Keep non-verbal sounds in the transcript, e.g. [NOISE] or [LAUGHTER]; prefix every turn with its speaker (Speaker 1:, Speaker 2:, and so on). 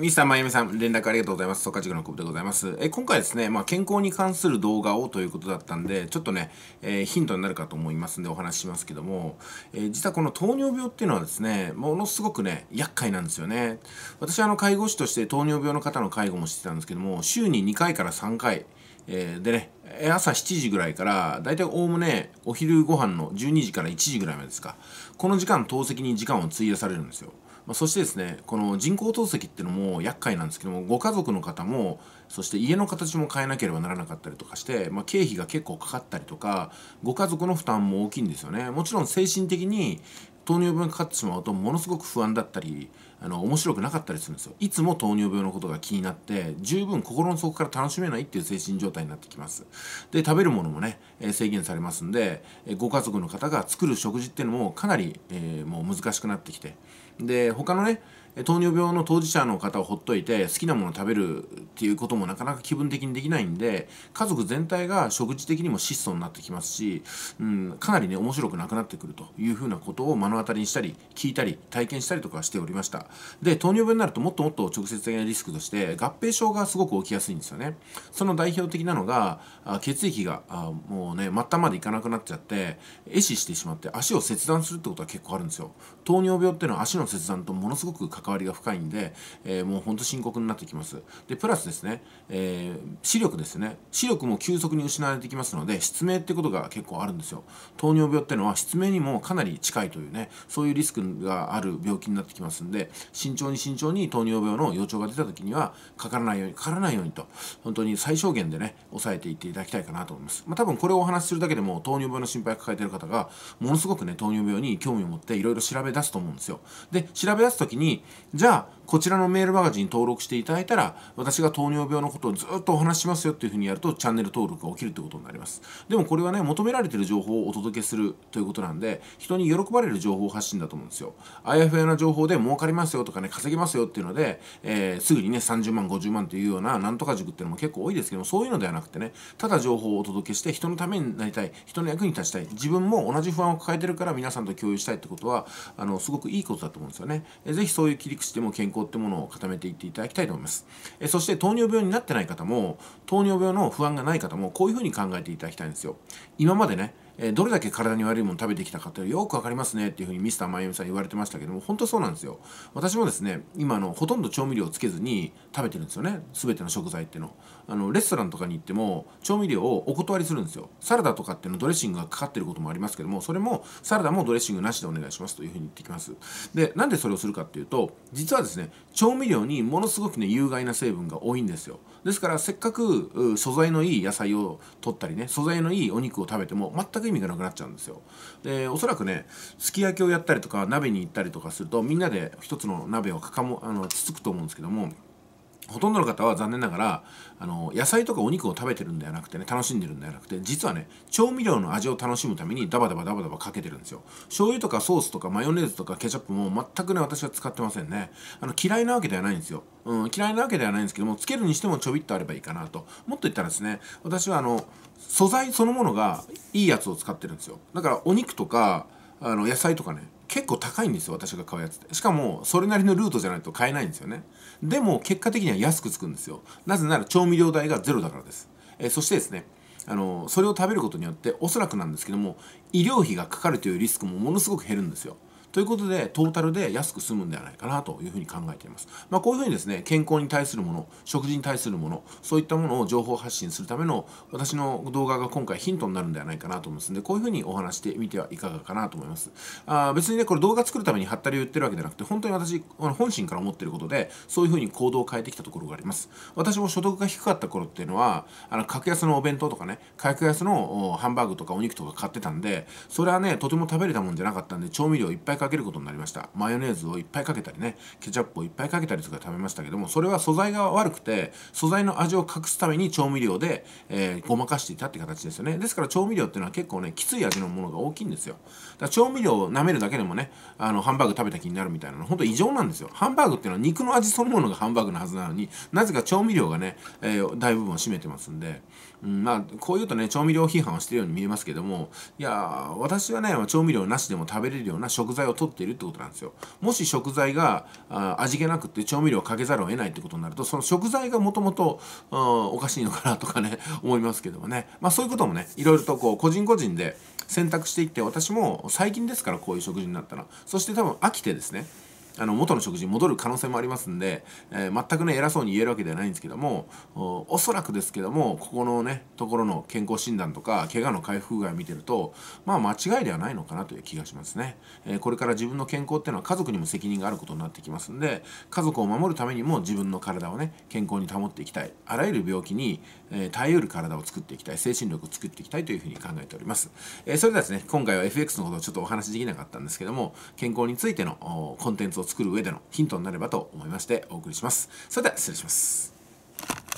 Speaker 1: ミスターまゆみさん、連絡ありがとうございます。ソカチクのコブでございます。え、今回ですね、まあ、健康に関する動画をということだったんで、ちょっとね、えー、ヒントになるかと思いますんでお話ししますけども、えー、実はこの糖尿病っていうのはですね、ものすごくね、厄介なんですよね。私はあの、介護士として糖尿病の方の介護もしてたんですけども、週に2回から3回、えー、でね、朝7時ぐらいから、だいたいおおむねお昼ご飯の12時から1時ぐらいまでですか、この時間、透析に時間を費やされるんですよ。まあ、そしてですねこの人工透析っていうのも厄介なんですけどもご家族の方もそして家の形も変えなければならなかったりとかして、まあ、経費が結構かかったりとかご家族の負担も大きいんですよねもちろん精神的に糖尿病にかかってしまうとものすごく不安だったりあの面白くなかったりするんですよいつも糖尿病のことが気になって十分心の底から楽しめないっていう精神状態になってきますで食べるものもね、え制限されますんで、えご家族の方が作る食事っていうのもかなり、えー、もう難しくなってきてで他のね糖尿病の当事者の方をほっといて好きなものを食べるっていうこともなかなか気分的にできないんで家族全体が食事的にも質素になってきますし、うん、かなりね面白くなくなってくるというふうなことを目の当たりにしたり聞いたり体験したりとかしておりましたで糖尿病になるともっともっと直接的なリスクとして合併症がすごく起きやすいんですよねその代表的なのが血液がもうね末端までいかなくなっちゃって壊死してしまって足を切断するってことは結構あるんですよ糖尿病っていうのは足の切断とものすごく関わりが深いんで、えー、もうほんと深刻になってきますでプラスですね、えー、視力ですね視力も急速に失われてきますので失明ってことが結構あるんですよ糖尿病ってのは失明にもかなり近いというねそういうリスクがある病気になってきますんで慎重に慎重に糖尿病の予兆が出た時にはかからないようにかからないようにと本当に最小限でね抑えていっていただきたいかなと思います、まあ、多分これをお話しするだけでも糖尿病の心配を抱えてる方がものすごくね糖尿病に興味を持っていろいろ調べ出すと思うんですよで調べ出す時にじゃあこちらのメールマガジンに登録していただいたら私が糖尿病のことをずっとお話ししますよっていうふうにやるとチャンネル登録が起きるってことになりますでもこれはね求められてる情報をお届けするということなんで人に喜ばれる情報発信だと思うんですよあやふやな情報で儲かりますますよとかね稼げますよっていうので、えー、すぐにね30万50万というようななんとか塾っていうのも結構多いですけどもそういうのではなくてねただ情報をお届けして人のためになりたい人の役に立ちたい自分も同じ不安を抱えてるから皆さんと共有したいってことはあのすごくいいことだと思うんですよね。ぜひそういう切り口でも健康ってものを固めていっていただきたいと思います。えそして糖尿病になってない方も糖尿病の不安がない方もこういうふうに考えていただきたいんですよ。今までねえどれだけ体に悪いもの食べてきたかってよく分かりますねっていうふうにミスターまゆみさん言われてましたけども本当そうなんですよ私もですね今のほとんど調味料をつけずに食べてるんですよね全ての食材ってのあのレストランとかに行っても調味料をお断りするんですよサラダとかってのドレッシングがかかってることもありますけどもそれもサラダもドレッシングなしでお願いしますというふうに言ってきますでなんでそれをするかっていうと実はですね調味料にものすごくね有害な成分が多いんですよですからせっかく素材のいい野菜を取ったりね素材のいいお肉を食べても全く意味がなくなっちゃうんですよでおそらくねすき焼きをやったりとか鍋に行ったりとかするとみんなで一つの鍋をかかもあのつつくと思うんですけどもほとんどの方は残念ながらあの野菜とかお肉を食べてるんではなくてね楽しんでるんではなくて実はね調味料の味を楽しむためにダバダバダバダバかけてるんですよ醤油とかソースとかマヨネーズとかケチャップも全くね私は使ってませんねあの嫌いなわけではないんですよ、うん、嫌いなわけではないんですけどもつけるにしてもちょびっとあればいいかなともっと言ったらですね私はあの素材そのものがいいやつを使ってるんですよだからお肉とかあの野菜とかね結構高いんですよ私が買うやつってしかもそれなりのルートじゃないと買えないんですよねでも結果的には安くつくんですよなぜなら調味料代がゼロだからです、えー、そしてですねあのそれを食べることによっておそらくなんですけども医療費がかかるというリスクもものすごく減るんですよということで、トータルで安く済むんではないかなというふうに考えています。まあ、こういうふうにですね、健康に対するもの、食事に対するもの、そういったものを情報発信するための私の動画が今回ヒントになるんではないかなと思いますので、こういうふうにお話してみてはいかがかなと思います。あ別にね、これ動画作るためにハったり言ってるわけじゃなくて、本当に私、本心から思ってることで、そういうふうに行動を変えてきたところがあります。私も所得が低かった頃っていうのは、あの格安のお弁当とかね、格安のハンバーグとかお肉とか買ってたんで、それはね、とても食べれたもんじゃなかったんで、調味料いっぱいかけることになりましたマヨネーズをいっぱいかけたりねケチャップをいっぱいかけたりとか食べましたけどもそれは素材が悪くて素材の味を隠すために調味料で、えー、ごまかしていたって形ですよねですから調味料っていうのは結構ねきつい味のものが大きいんですよだから調味料を舐めるだけでもねあのハンバーグ食べた気になるみたいなのほんと異常なんですよハンバーグっていうのは肉の味そのものがハンバーグのはずなのになぜか調味料がね、えー、大部分を占めてますんで、うん、まあこういうとね調味料批判をしてるように見えますけどもいや私はね調味料なしでも食べれるような食材をを取っているってことなんですよ。もし食材が味気なくって調味料をかけざるを得ないってことになるとその食材がもともとおかしいのかなとかね [LAUGHS] 思いますけどもね、まあ、そういうこともねいろいろとこう個人個人で選択していって私も最近ですからこういう食事になったらそして多分飽きてですねあの元の食事に戻る可能性もありますんで、えー、全くね偉そうに言えるわけではないんですけどもおそらくですけどもここのねところの健康診断とか怪我の回復具合見てるとまあ間違いではないのかなという気がしますね、えー、これから自分の健康っていうのは家族にも責任があることになってきますんで家族を守るためにも自分の体をね健康に保っていきたいあらゆる病気に、えー、耐えうる体を作っていきたい精神力を作っていきたいというふうに考えております、えそれではですね今回は FX のことをちょっとお話しできなかったんですけども健康についてのコンテンツをを作る上でのヒントになればと思いましてお送りします。それでは失礼します。